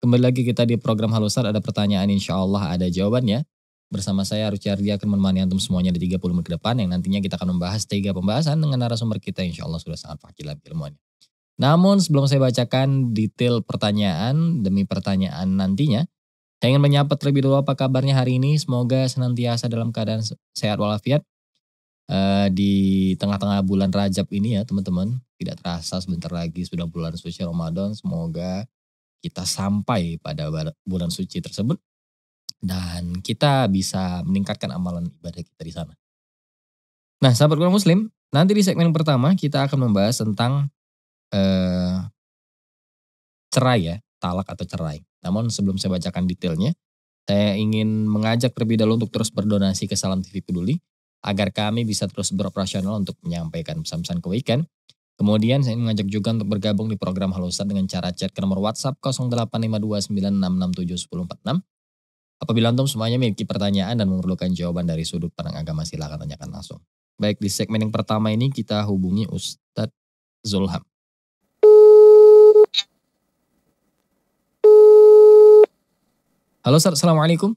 Kembali lagi kita di program Halusar ada pertanyaan insya Allah ada jawabannya. Bersama saya Rucardi akan menemani antum semuanya di 30 menit ke depan yang nantinya kita akan membahas tiga pembahasan dengan narasumber kita insya Allah sudah sangat fakir dalam ilmuannya. Namun sebelum saya bacakan detail pertanyaan demi pertanyaan nantinya, saya ingin menyapa terlebih dulu apa kabarnya hari ini. Semoga senantiasa dalam keadaan sehat walafiat eh, di tengah-tengah bulan Rajab ini ya teman-teman. Tidak terasa sebentar lagi sudah bulan suci Ramadan. Semoga kita sampai pada bulan suci tersebut dan kita bisa meningkatkan amalan ibadah kita di sana. Nah, sahabat kurang muslim, nanti di segmen pertama kita akan membahas tentang eh, cerai ya, talak atau cerai. Namun sebelum saya bacakan detailnya, saya ingin mengajak terlebih dahulu untuk terus berdonasi ke Salam TV Peduli agar kami bisa terus beroperasional untuk menyampaikan pesan-pesan kebaikan Kemudian saya mengajak juga untuk bergabung di program Halo Ustaz dengan cara chat ke nomor WhatsApp 085296671046. Apabila antum semuanya memiliki pertanyaan dan memerlukan jawaban dari sudut pandang agama silakan tanyakan langsung. Baik di segmen yang pertama ini kita hubungi Ustadz Zulham. Halo Ustaz, Assalamualaikum.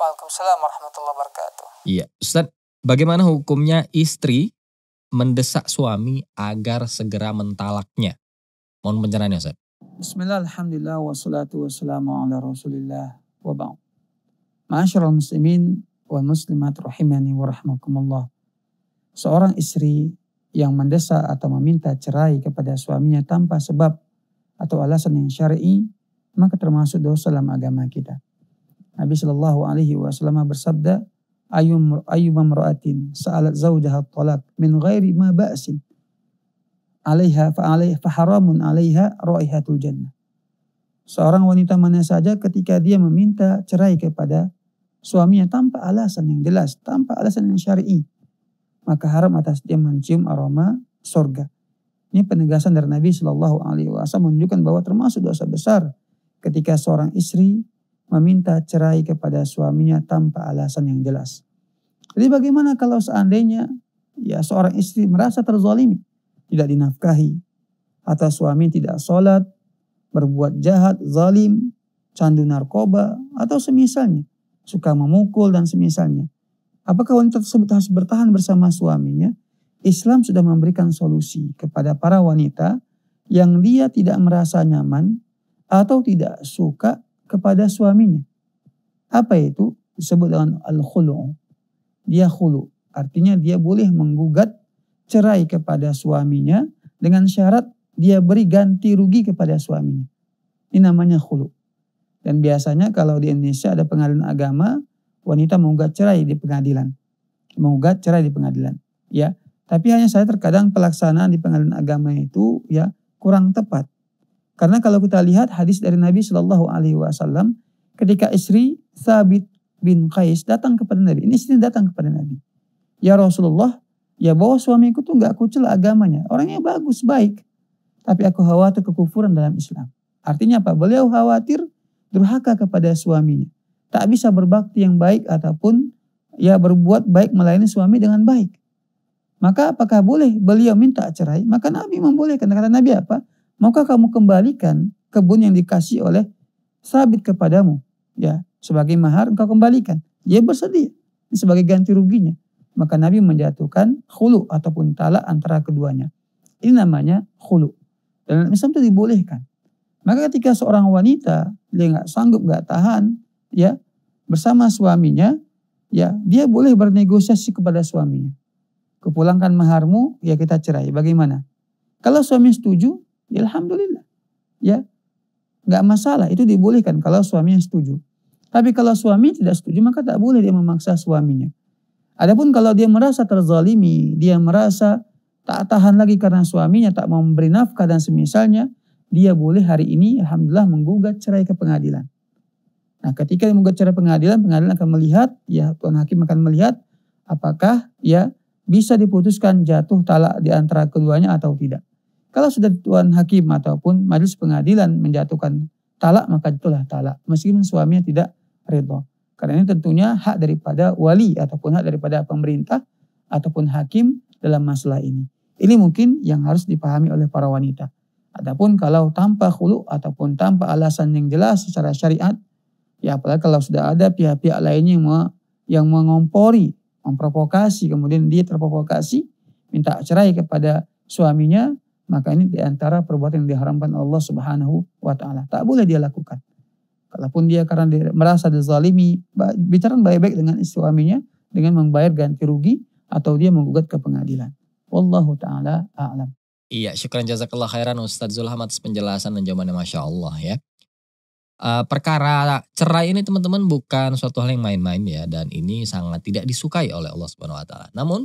Waalaikumsalam warahmatullahi wabarakatuh. Iya, Ustaz, bagaimana hukumnya istri mendesak suami agar segera mentalaknya. Mohon pencerahannya Ustaz. Bismillah, alhamdulillah, wassalatu wassalamu ala rasulillah wa ba'u. muslimin wal muslimat rahimani wa rahmakumullah. Seorang istri yang mendesak atau meminta cerai kepada suaminya tanpa sebab atau alasan yang syar'i maka termasuk dosa dalam agama kita. Nabi Shallallahu Alaihi Wasallam bersabda, ayum ayum mar'atin sa'alat zaujah talak min ghairi ma ba'sin alaiha fa alaiha fa haramun alaiha raihatul jannah seorang wanita mana saja ketika dia meminta cerai kepada suaminya tanpa alasan yang jelas tanpa alasan yang syar'i maka haram atas dia mencium aroma surga ini penegasan dari Nabi Shallallahu Alaihi Wasallam menunjukkan bahwa termasuk dosa besar ketika seorang istri meminta cerai kepada suaminya tanpa alasan yang jelas. Jadi bagaimana kalau seandainya ya seorang istri merasa terzalimi, tidak dinafkahi, atau suami tidak sholat, berbuat jahat, zalim, candu narkoba, atau semisalnya, suka memukul dan semisalnya. Apakah wanita tersebut harus bertahan bersama suaminya? Islam sudah memberikan solusi kepada para wanita yang dia tidak merasa nyaman atau tidak suka kepada suaminya. Apa itu? Disebut dengan al-khulu. Dia khulu. Artinya dia boleh menggugat cerai kepada suaminya dengan syarat dia beri ganti rugi kepada suaminya. Ini namanya khulu. Dan biasanya kalau di Indonesia ada pengadilan agama, wanita menggugat cerai di pengadilan. Menggugat cerai di pengadilan. Ya, tapi hanya saya terkadang pelaksanaan di pengadilan agama itu ya kurang tepat. Karena kalau kita lihat hadis dari Nabi Shallallahu Alaihi Wasallam, ketika istri Thabit bin Qais datang kepada Nabi, ini istri datang kepada Nabi, ya Rasulullah, ya bahwa suamiku tuh nggak kucel agamanya, orangnya bagus baik, tapi aku khawatir kekufuran dalam Islam. Artinya apa? Beliau khawatir durhaka kepada suaminya, tak bisa berbakti yang baik ataupun ya berbuat baik melayani suami dengan baik. Maka apakah boleh beliau minta cerai? Maka Nabi membolehkan. Kata Nabi apa? maka kamu kembalikan kebun yang dikasih oleh sabit kepadamu. Ya, sebagai mahar engkau kembalikan. Dia bersedia sebagai ganti ruginya. Maka Nabi menjatuhkan khulu ataupun talak antara keduanya. Ini namanya khulu. Dan Islam itu dibolehkan. Maka ketika seorang wanita dia nggak sanggup nggak tahan ya bersama suaminya ya dia boleh bernegosiasi kepada suaminya. Kepulangkan maharmu ya kita cerai. Bagaimana? Kalau suami setuju ya alhamdulillah. Ya, nggak masalah itu dibolehkan kalau suaminya setuju. Tapi kalau suami tidak setuju maka tak boleh dia memaksa suaminya. Adapun kalau dia merasa terzalimi, dia merasa tak tahan lagi karena suaminya tak mau memberi nafkah dan semisalnya, dia boleh hari ini alhamdulillah menggugat cerai ke pengadilan. Nah, ketika dia menggugat cerai pengadilan, pengadilan akan melihat ya tuan hakim akan melihat apakah ya bisa diputuskan jatuh talak di antara keduanya atau tidak. Kalau sudah Tuan Hakim ataupun majelis pengadilan menjatuhkan talak, maka itulah talak. Meskipun suaminya tidak ridho. Karena ini tentunya hak daripada wali ataupun hak daripada pemerintah ataupun hakim dalam masalah ini. Ini mungkin yang harus dipahami oleh para wanita. Adapun kalau tanpa hulu ataupun tanpa alasan yang jelas secara syariat, ya apalagi kalau sudah ada pihak-pihak lainnya yang, yang mengompori, memprovokasi, kemudian dia terprovokasi, minta cerai kepada suaminya, maka ini diantara perbuatan yang diharamkan Allah subhanahu wa ta'ala. Tak boleh dia lakukan. Kalaupun dia karena dia merasa dizalimi, bicara baik-baik dengan suaminya dengan membayar ganti rugi atau dia menggugat ke pengadilan. Wallahu ta'ala a'lam. Iya, syukran jazakallah khairan Ustadz atas penjelasan dan jawabannya Masya Allah ya. Uh, perkara cerai ini teman-teman bukan suatu hal yang main-main ya dan ini sangat tidak disukai oleh Allah Subhanahu wa taala. Namun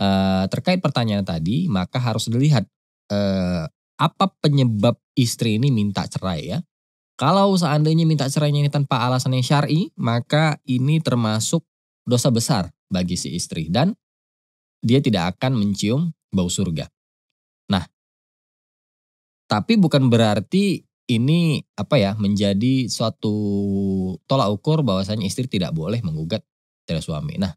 uh, terkait pertanyaan tadi maka harus dilihat eh, apa penyebab istri ini minta cerai ya. Kalau seandainya minta cerainya ini tanpa alasan yang syar'i, maka ini termasuk dosa besar bagi si istri dan dia tidak akan mencium bau surga. Nah, tapi bukan berarti ini apa ya menjadi suatu tolak ukur bahwasanya istri tidak boleh menggugat cerai suami. Nah,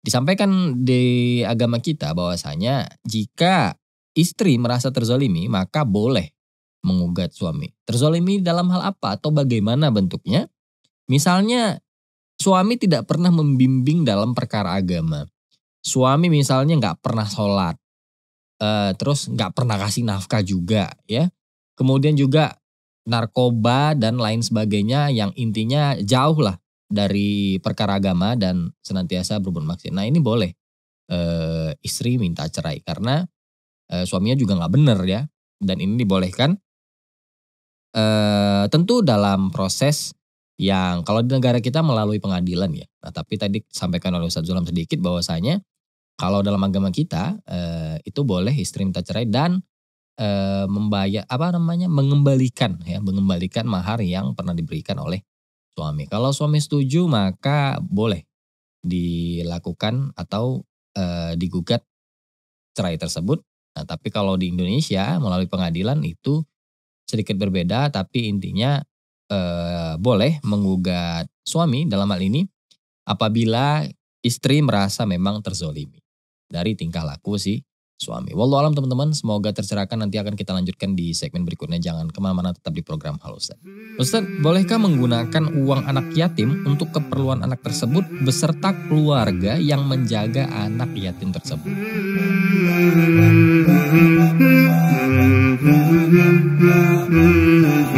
disampaikan di agama kita bahwasanya jika istri merasa terzolimi, maka boleh mengugat suami. Terzolimi dalam hal apa atau bagaimana bentuknya? Misalnya, suami tidak pernah membimbing dalam perkara agama. Suami misalnya nggak pernah sholat, uh, terus nggak pernah kasih nafkah juga, ya. Kemudian juga narkoba dan lain sebagainya yang intinya jauh lah dari perkara agama dan senantiasa berbuat maksiat. Nah ini boleh uh, istri minta cerai karena e, suaminya juga nggak bener ya dan ini dibolehkan e, tentu dalam proses yang kalau di negara kita melalui pengadilan ya nah tapi tadi sampaikan oleh Ustadz Zulam sedikit bahwasanya kalau dalam agama kita e, itu boleh istri minta cerai dan e, membayar apa namanya mengembalikan ya mengembalikan mahar yang pernah diberikan oleh suami. Kalau suami setuju maka boleh dilakukan atau e, digugat cerai tersebut Nah, tapi kalau di Indonesia melalui pengadilan itu sedikit berbeda, tapi intinya eh, boleh menggugat suami dalam hal ini apabila istri merasa memang terzolimi dari tingkah laku si suami. Walau alam teman-teman, semoga tercerahkan nanti akan kita lanjutkan di segmen berikutnya. Jangan kemana-mana tetap di program Halo Ustaz. Ustaz, bolehkah menggunakan uang anak yatim untuk keperluan anak tersebut beserta keluarga yang menjaga anak yatim tersebut? Mm-hmm. mm-hmm. mm-hmm. mm-hmm.